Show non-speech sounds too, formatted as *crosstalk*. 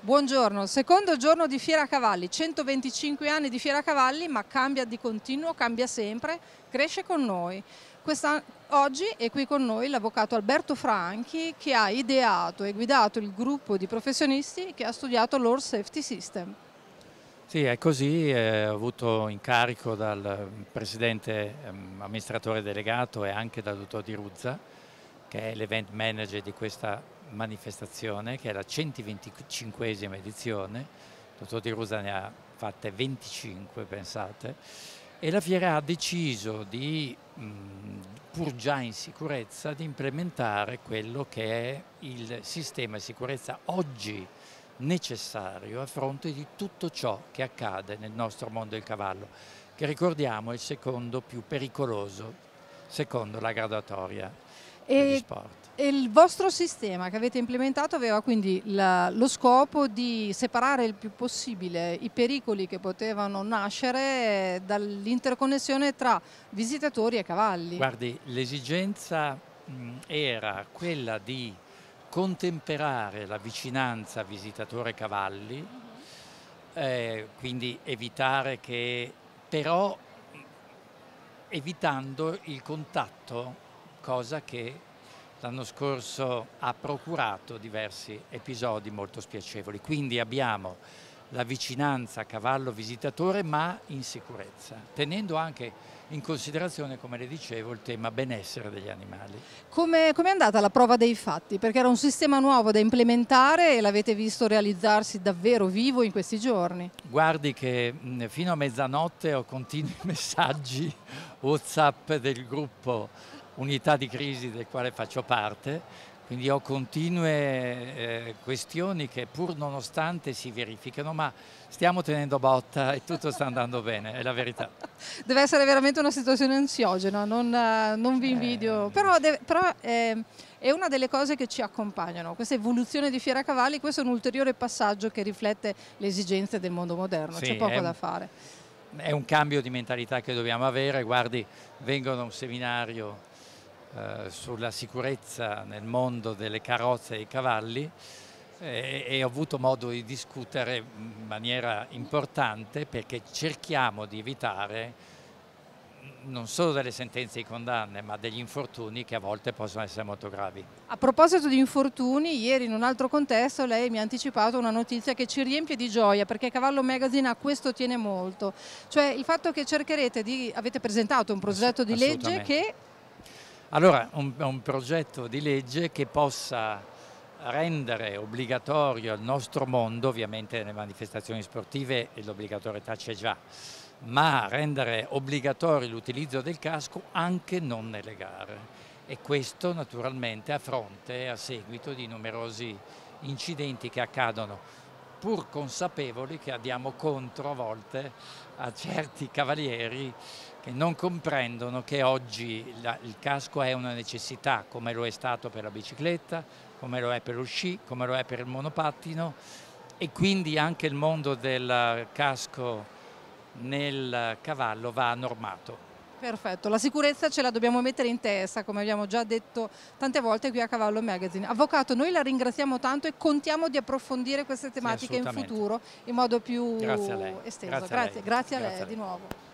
Buongiorno, secondo giorno di Fiera Cavalli, 125 anni di Fiera Cavalli, ma cambia di continuo, cambia sempre, cresce con noi. Questa, oggi è qui con noi l'avvocato Alberto Franchi che ha ideato e guidato il gruppo di professionisti che ha studiato l'Or Safety System. Sì, è così, ho avuto incarico dal presidente ehm, amministratore delegato e anche dal dottor Di Ruzza, che è l'event manager di questa manifestazione che è la 125esima edizione, il dottor Di Rosa ne ha fatte 25, pensate, e la fiera ha deciso di, pur già in sicurezza, di implementare quello che è il sistema di sicurezza oggi necessario a fronte di tutto ciò che accade nel nostro mondo del cavallo, che ricordiamo è il secondo più pericoloso secondo la graduatoria e, e il vostro sistema che avete implementato aveva quindi la, lo scopo di separare il più possibile i pericoli che potevano nascere dall'interconnessione tra visitatori e cavalli. Guardi, l'esigenza era quella di contemperare la vicinanza visitatore-cavalli, eh, quindi evitare che, però evitando il contatto cosa che l'anno scorso ha procurato diversi episodi molto spiacevoli. Quindi abbiamo la vicinanza cavallo-visitatore ma in sicurezza, tenendo anche in considerazione, come le dicevo, il tema benessere degli animali. Come, com è andata la prova dei fatti? Perché era un sistema nuovo da implementare e l'avete visto realizzarsi davvero vivo in questi giorni. Guardi che fino a mezzanotte ho continui *laughs* messaggi Whatsapp del gruppo unità di crisi del quale faccio parte, quindi ho continue eh, questioni che pur nonostante si verificano, ma stiamo tenendo botta e tutto sta andando bene, è la verità. *laughs* Deve essere veramente una situazione ansiogena, non, eh, non vi invidio, eh... però, deve, però eh, è una delle cose che ci accompagnano, questa evoluzione di Fiera Cavalli, questo è un ulteriore passaggio che riflette le esigenze del mondo moderno, sì, c'è poco è... da fare. È un cambio di mentalità che dobbiamo avere, guardi, vengo da un seminario eh, sulla sicurezza nel mondo delle carrozze e dei cavalli eh, e, e, ho avuto modo di discutere in maniera importante perché cerchiamo di evitare non solo delle sentenze di condanne ma degli infortuni che a volte possono essere molto gravi. A proposito di infortuni, ieri in un altro contesto lei mi ha anticipato una notizia che ci riempie di gioia perché Cavallo Magazine a questo tiene molto, cioè il fatto che cercherete di, avete presentato un progetto di legge che allora, un, un progetto di legge che possa rendere obbligatorio al nostro mondo, ovviamente nelle manifestazioni sportive l'obbligatorietà c'è già, ma rendere obbligatorio l'utilizzo del casco anche non nelle gare e questo naturalmente a fronte e a seguito di numerosi incidenti che accadono, pur consapevoli che andiamo contro a volte a certi cavalieri che non comprendono che oggi la, il casco è una necessità, come lo è stato per la bicicletta, come lo è per lo sci, come lo è per il monopattino e quindi anche il mondo del casco nel cavallo va normato. Perfetto, la sicurezza ce la dobbiamo mettere in testa, come abbiamo già detto tante volte qui a Cavallo Magazine. Avvocato, noi la ringraziamo tanto e contiamo di approfondire queste tematiche sì, in futuro in modo più grazie esteso. Grazie, grazie, grazie, a lei, grazie a lei di nuovo.